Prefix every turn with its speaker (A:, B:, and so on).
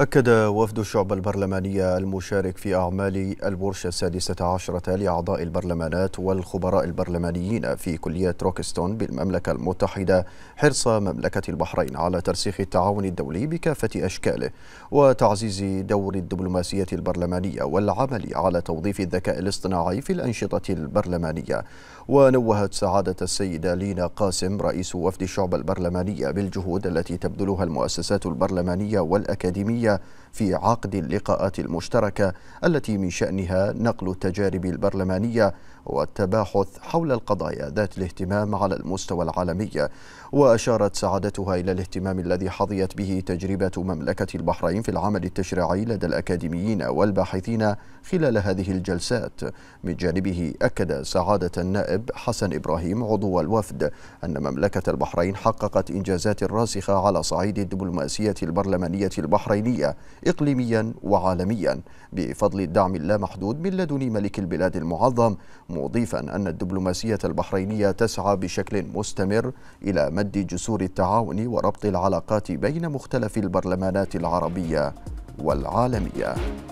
A: أكد وفد الشعب البرلمانية المشارك في أعمال البورشة السادسة عشرة لأعضاء البرلمانات والخبراء البرلمانيين في كلية روكستون بالمملكة المتحدة حرص مملكة البحرين على ترسيخ التعاون الدولي بكافة أشكاله وتعزيز دور الدبلوماسية البرلمانية والعمل على توظيف الذكاء الاصطناعي في الأنشطة البرلمانية ونوهت سعادة السيدة لينا قاسم رئيس وفد الشعب البرلمانية بالجهود التي تبذلها المؤسسات البرلمانية والأكاديمية في عقد اللقاءات المشتركة التي من شأنها نقل التجارب البرلمانية والتباحث حول القضايا ذات الاهتمام على المستوى العالمي وأشارت سعادتها إلى الاهتمام الذي حظيت به تجربة مملكة البحرين في العمل التشريعي لدى الأكاديميين والباحثين خلال هذه الجلسات من جانبه أكد سعادة النائب حسن إبراهيم عضو الوفد أن مملكة البحرين حققت إنجازات راسخة على صعيد الدبلوماسية البرلمانية البحرينية إقليميا وعالميا بفضل الدعم اللامحدود من لدن ملك البلاد المعظم مضيفا أن الدبلوماسية البحرينية تسعى بشكل مستمر إلى مد جسور التعاون وربط العلاقات بين مختلف البرلمانات العربية والعالمية